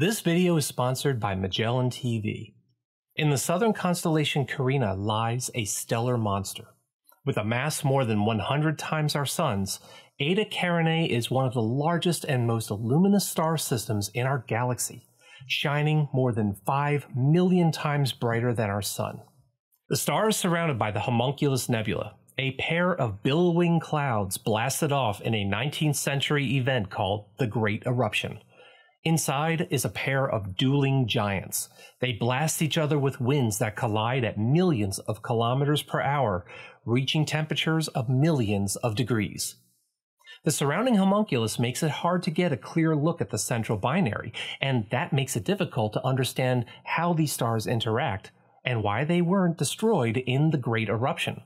This video is sponsored by Magellan TV. In the southern constellation Carina lies a stellar monster. With a mass more than 100 times our sun's, Eta Carinae is one of the largest and most luminous star systems in our galaxy, shining more than 5 million times brighter than our sun. The star is surrounded by the Homunculus Nebula, a pair of billowing clouds blasted off in a 19th century event called the Great Eruption Inside is a pair of dueling giants. They blast each other with winds that collide at millions of kilometers per hour, reaching temperatures of millions of degrees. The surrounding homunculus makes it hard to get a clear look at the central binary, and that makes it difficult to understand how these stars interact and why they weren't destroyed in the Great Eruption.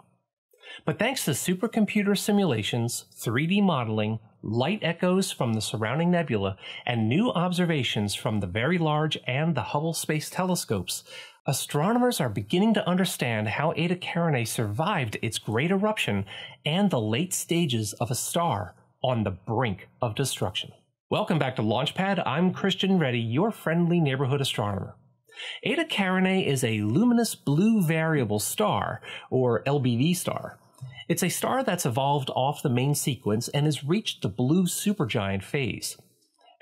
But thanks to supercomputer simulations, 3D modeling, light echoes from the surrounding nebula, and new observations from the Very Large and the Hubble Space Telescopes, astronomers are beginning to understand how Eta Carinae survived its great eruption and the late stages of a star on the brink of destruction. Welcome back to Launchpad. I'm Christian Reddy, your friendly neighborhood astronomer. Eta Carinae is a luminous blue variable star, or LBV star. It's a star that's evolved off the main sequence and has reached the blue supergiant phase.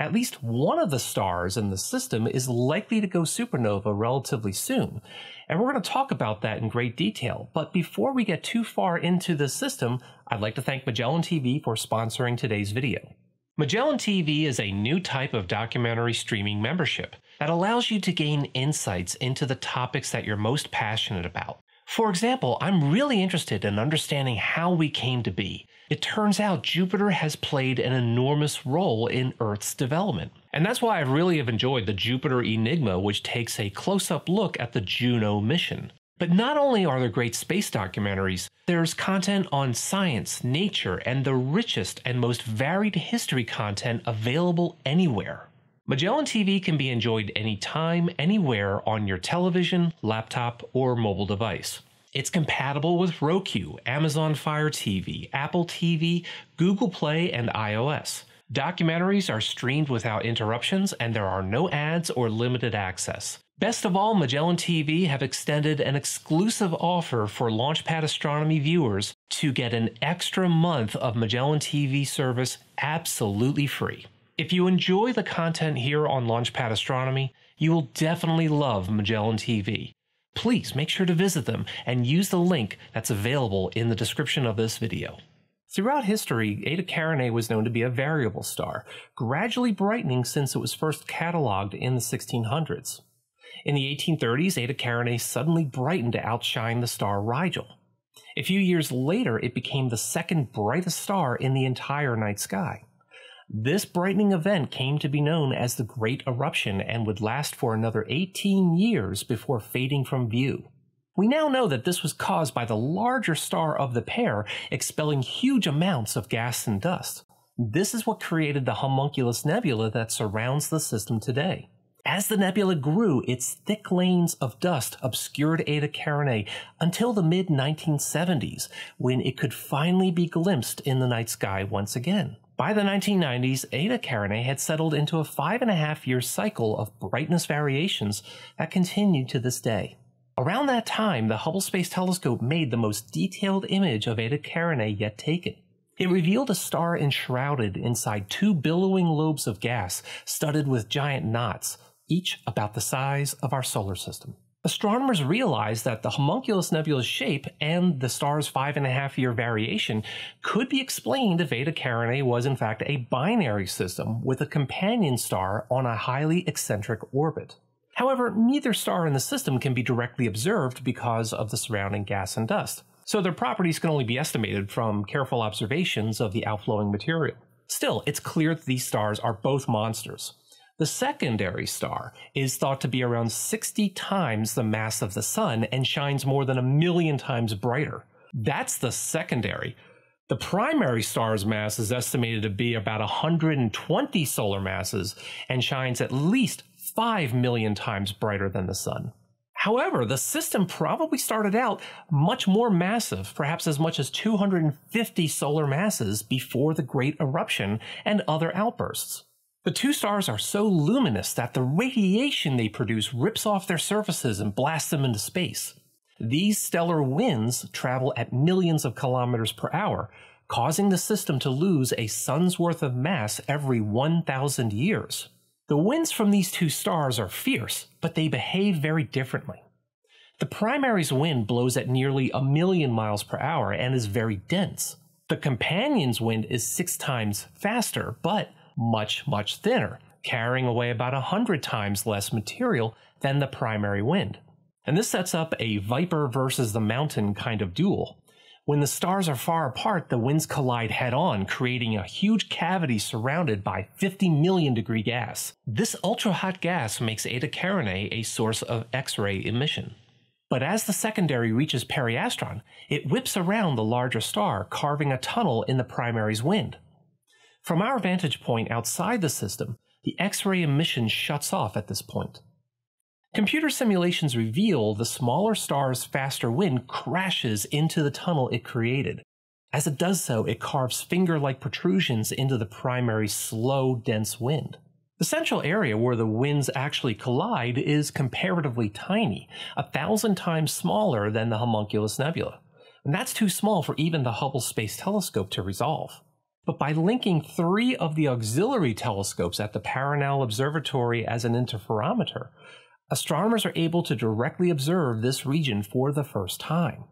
At least one of the stars in the system is likely to go supernova relatively soon, and we're going to talk about that in great detail. But before we get too far into the system, I'd like to thank Magellan TV for sponsoring today's video. Magellan TV is a new type of documentary streaming membership that allows you to gain insights into the topics that you're most passionate about. For example, I'm really interested in understanding how we came to be. It turns out Jupiter has played an enormous role in Earth's development. And that's why I really have enjoyed the Jupiter Enigma, which takes a close up look at the Juno mission. But not only are there great space documentaries, there's content on science, nature, and the richest and most varied history content available anywhere. Magellan TV can be enjoyed anytime, anywhere on your television, laptop, or mobile device. It's compatible with Roku, Amazon Fire TV, Apple TV, Google Play, and iOS. Documentaries are streamed without interruptions, and there are no ads or limited access. Best of all, Magellan TV have extended an exclusive offer for Launchpad Astronomy viewers to get an extra month of Magellan TV service absolutely free. If you enjoy the content here on Launchpad Astronomy, you will definitely love Magellan TV. Please make sure to visit them and use the link that's available in the description of this video. Throughout history, Eta Carinae was known to be a variable star, gradually brightening since it was first cataloged in the 1600s. In the 1830s, Eta Carinae suddenly brightened to outshine the star Rigel. A few years later, it became the second brightest star in the entire night sky. This brightening event came to be known as the Great Eruption and would last for another 18 years before fading from view. We now know that this was caused by the larger star of the pair expelling huge amounts of gas and dust. This is what created the homunculus nebula that surrounds the system today. As the nebula grew, its thick lanes of dust obscured Eta Carinae until the mid 1970s, when it could finally be glimpsed in the night sky once again. By the 1990s, Eta Carinae had settled into a five and a half year cycle of brightness variations that continued to this day. Around that time, the Hubble Space Telescope made the most detailed image of Eta Carinae yet taken. It revealed a star enshrouded inside two billowing lobes of gas studded with giant knots, each about the size of our solar system astronomers realized that the homunculus nebula's shape and the star's five and a half year variation could be explained if Eta Carinae was in fact a binary system with a companion star on a highly eccentric orbit. However, neither star in the system can be directly observed because of the surrounding gas and dust, so their properties can only be estimated from careful observations of the outflowing material. Still, it's clear that these stars are both monsters, the secondary star is thought to be around 60 times the mass of the sun and shines more than a million times brighter. That's the secondary. The primary star's mass is estimated to be about 120 solar masses and shines at least 5 million times brighter than the sun. However, the system probably started out much more massive, perhaps as much as 250 solar masses before the Great Eruption and other outbursts. The two stars are so luminous that the radiation they produce rips off their surfaces and blasts them into space. These stellar winds travel at millions of kilometers per hour, causing the system to lose a sun's worth of mass every 1,000 years. The winds from these two stars are fierce, but they behave very differently. The primary's wind blows at nearly a million miles per hour and is very dense. The companion's wind is six times faster, but much, much thinner, carrying away about 100 times less material than the primary wind. And this sets up a Viper versus the Mountain kind of duel. When the stars are far apart, the winds collide head on, creating a huge cavity surrounded by 50 million degree gas. This ultra hot gas makes Eta Carinae a source of X ray emission. But as the secondary reaches periastron, it whips around the larger star, carving a tunnel in the primary's wind. From our vantage point outside the system, the X ray emission shuts off at this point. Computer simulations reveal the smaller star's faster wind crashes into the tunnel it created. As it does so, it carves finger like protrusions into the primary slow, dense wind. The central area where the winds actually collide is comparatively tiny, a thousand times smaller than the Homunculus Nebula. And that's too small for even the Hubble Space Telescope to resolve. But by linking three of the auxiliary telescopes at the Paranal Observatory as an interferometer, astronomers are able to directly observe this region for the first time.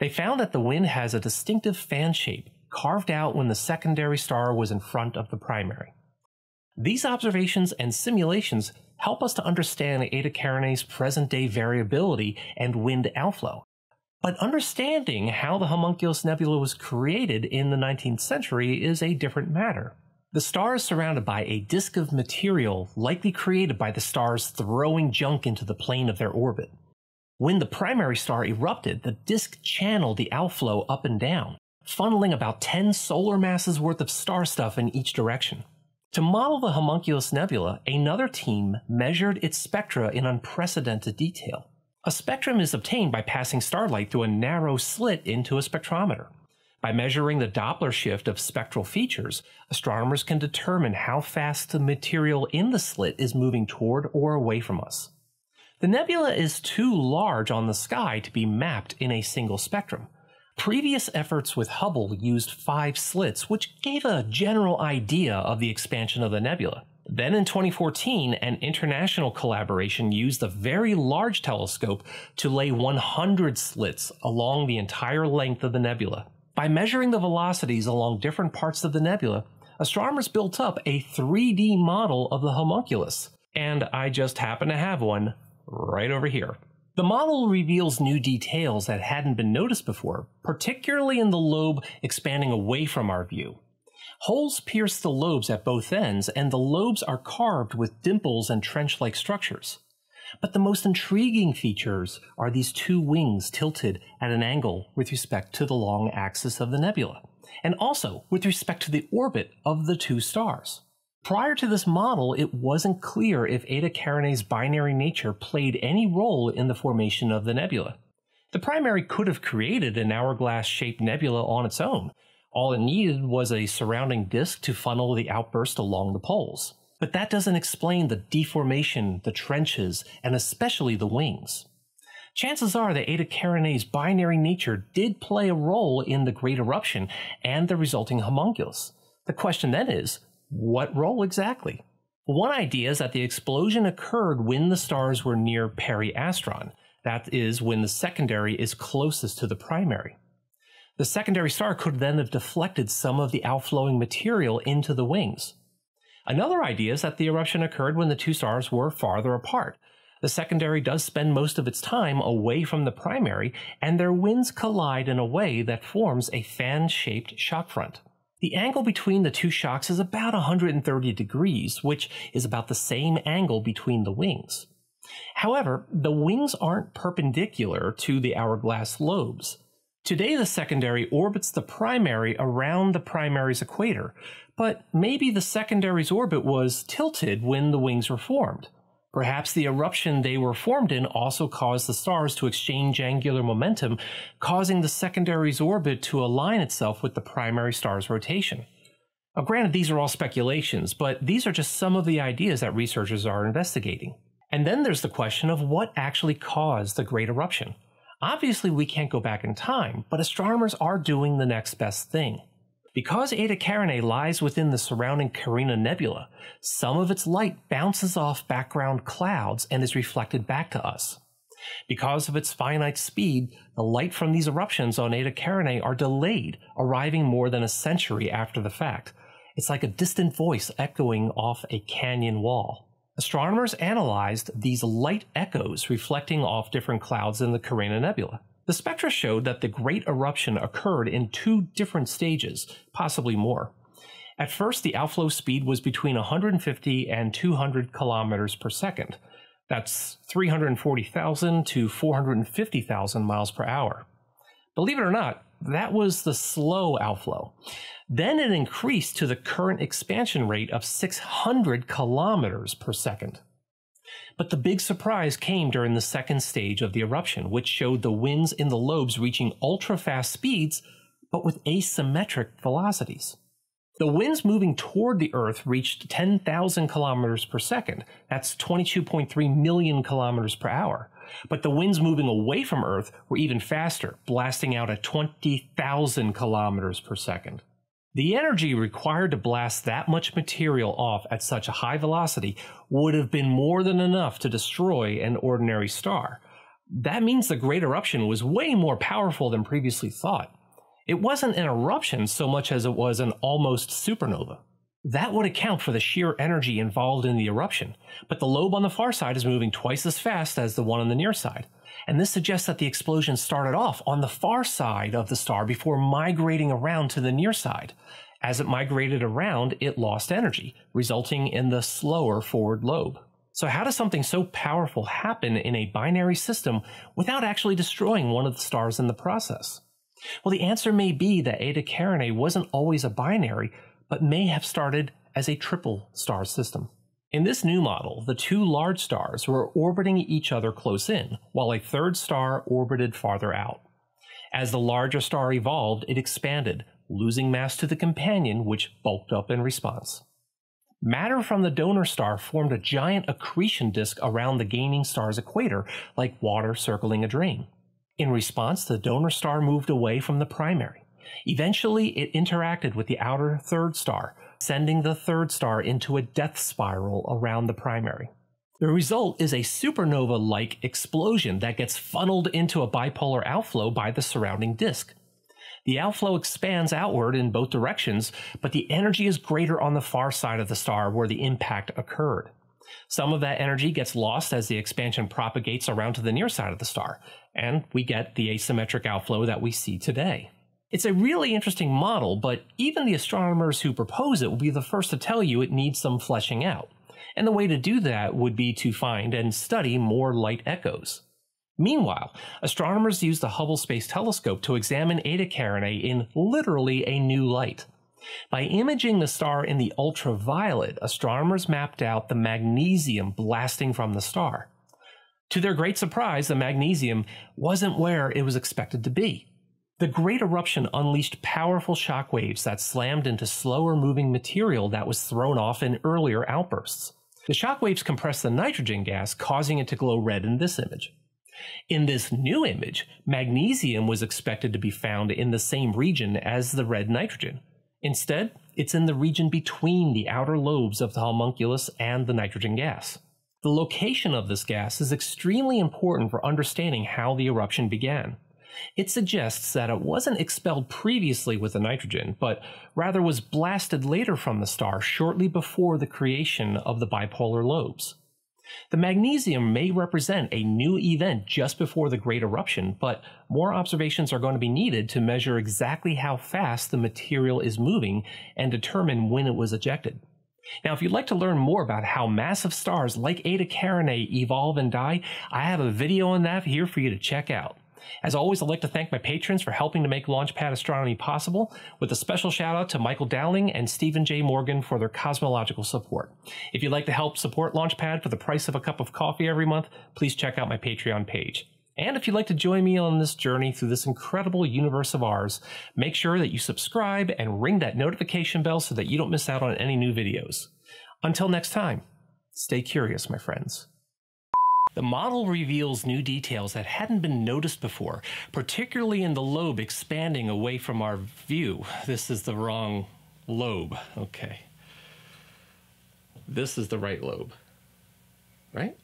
They found that the wind has a distinctive fan shape carved out when the secondary star was in front of the primary. These observations and simulations help us to understand Eta Carinae's present day variability and wind outflow, but understanding how the homunculus nebula was created in the 19th century is a different matter. The star is surrounded by a disk of material likely created by the stars throwing junk into the plane of their orbit. When the primary star erupted, the disk channeled the outflow up and down, funneling about 10 solar masses worth of star stuff in each direction. To model the homunculus nebula, another team measured its spectra in unprecedented detail. A spectrum is obtained by passing starlight through a narrow slit into a spectrometer. By measuring the Doppler shift of spectral features, astronomers can determine how fast the material in the slit is moving toward or away from us. The nebula is too large on the sky to be mapped in a single spectrum. Previous efforts with Hubble used five slits, which gave a general idea of the expansion of the nebula. Then in 2014, an international collaboration used a very large telescope to lay 100 slits along the entire length of the nebula. By measuring the velocities along different parts of the nebula, astronomers built up a 3D model of the homunculus. And I just happen to have one right over here. The model reveals new details that hadn't been noticed before, particularly in the lobe expanding away from our view. Holes pierce the lobes at both ends, and the lobes are carved with dimples and trench like structures. But the most intriguing features are these two wings tilted at an angle with respect to the long axis of the nebula, and also with respect to the orbit of the two stars. Prior to this model, it wasn't clear if Eta Carinae's binary nature played any role in the formation of the nebula. The primary could have created an hourglass shaped nebula on its own, all it needed was a surrounding disk to funnel the outburst along the poles. But that doesn't explain the deformation, the trenches, and especially the wings. Chances are that Eta Carinae's binary nature did play a role in the Great Eruption and the resulting homunculus. The question then is, what role exactly? One idea is that the explosion occurred when the stars were near periastron, that is, when the secondary is closest to the primary. The secondary star could then have deflected some of the outflowing material into the wings. Another idea is that the eruption occurred when the two stars were farther apart. The secondary does spend most of its time away from the primary, and their winds collide in a way that forms a fan-shaped shock front. The angle between the two shocks is about 130 degrees, which is about the same angle between the wings. However, the wings aren't perpendicular to the hourglass lobes. Today, the secondary orbits the primary around the primary's equator, but maybe the secondary's orbit was tilted when the wings were formed. Perhaps the eruption they were formed in also caused the stars to exchange angular momentum, causing the secondary's orbit to align itself with the primary star's rotation. Now, granted, these are all speculations, but these are just some of the ideas that researchers are investigating. And then there's the question of what actually caused the Great Eruption. Obviously, we can't go back in time, but astronomers are doing the next best thing. Because Eta Carinae lies within the surrounding Carina Nebula, some of its light bounces off background clouds and is reflected back to us. Because of its finite speed, the light from these eruptions on Eta Carinae are delayed, arriving more than a century after the fact. It's like a distant voice echoing off a canyon wall astronomers analyzed these light echoes reflecting off different clouds in the Carina Nebula. The spectra showed that the great eruption occurred in two different stages, possibly more. At first, the outflow speed was between 150 and 200 kilometers per second. That's 340,000 to 450,000 miles per hour. Believe it or not, that was the slow outflow. Then it increased to the current expansion rate of 600 kilometers per second. But the big surprise came during the second stage of the eruption, which showed the winds in the lobes reaching ultra fast speeds, but with asymmetric velocities. The winds moving toward the Earth reached 10,000 kilometers per second. That's 22.3 million kilometers per hour. But the winds moving away from Earth were even faster, blasting out at 20,000 kilometers per second. The energy required to blast that much material off at such a high velocity would have been more than enough to destroy an ordinary star. That means the Great Eruption was way more powerful than previously thought. It wasn't an eruption so much as it was an almost supernova. That would account for the sheer energy involved in the eruption, but the lobe on the far side is moving twice as fast as the one on the near side. And this suggests that the explosion started off on the far side of the star before migrating around to the near side. As it migrated around, it lost energy, resulting in the slower forward lobe. So, how does something so powerful happen in a binary system without actually destroying one of the stars in the process? Well, the answer may be that Eta Carinae wasn't always a binary, but may have started as a triple star system. In this new model, the two large stars were orbiting each other close in, while a third star orbited farther out. As the larger star evolved, it expanded, losing mass to the companion, which bulked up in response. Matter from the donor star formed a giant accretion disk around the gaining star's equator, like water circling a drain. In response, the donor star moved away from the primary. Eventually, it interacted with the outer third star, sending the third star into a death spiral around the primary. The result is a supernova like explosion that gets funneled into a bipolar outflow by the surrounding disk. The outflow expands outward in both directions, but the energy is greater on the far side of the star where the impact occurred. Some of that energy gets lost as the expansion propagates around to the near side of the star, and we get the asymmetric outflow that we see today. It's a really interesting model, but even the astronomers who propose it will be the first to tell you it needs some fleshing out. And the way to do that would be to find and study more light echoes. Meanwhile, astronomers use the Hubble Space Telescope to examine Eta Carinae in literally a new light. By imaging the star in the ultraviolet, astronomers mapped out the magnesium blasting from the star. To their great surprise, the magnesium wasn't where it was expected to be. The Great Eruption unleashed powerful shock waves that slammed into slower moving material that was thrown off in earlier outbursts. The shock waves compressed the nitrogen gas, causing it to glow red in this image. In this new image, magnesium was expected to be found in the same region as the red nitrogen. Instead, it's in the region between the outer lobes of the homunculus and the nitrogen gas. The location of this gas is extremely important for understanding how the eruption began. It suggests that it wasn't expelled previously with the nitrogen, but rather was blasted later from the star shortly before the creation of the bipolar lobes. The magnesium may represent a new event just before the great eruption, but more observations are going to be needed to measure exactly how fast the material is moving and determine when it was ejected. Now, if you'd like to learn more about how massive stars like Eta Carinae evolve and die, I have a video on that here for you to check out. As always, I'd like to thank my patrons for helping to make Launchpad Astronomy possible, with a special shout out to Michael Dowling and Stephen J. Morgan for their cosmological support. If you'd like to help support Launchpad for the price of a cup of coffee every month, please check out my Patreon page. And if you'd like to join me on this journey through this incredible universe of ours, make sure that you subscribe and ring that notification bell so that you don't miss out on any new videos. Until next time, stay curious, my friends. The model reveals new details that hadn't been noticed before, particularly in the lobe expanding away from our view. This is the wrong lobe, okay. This is the right lobe, right?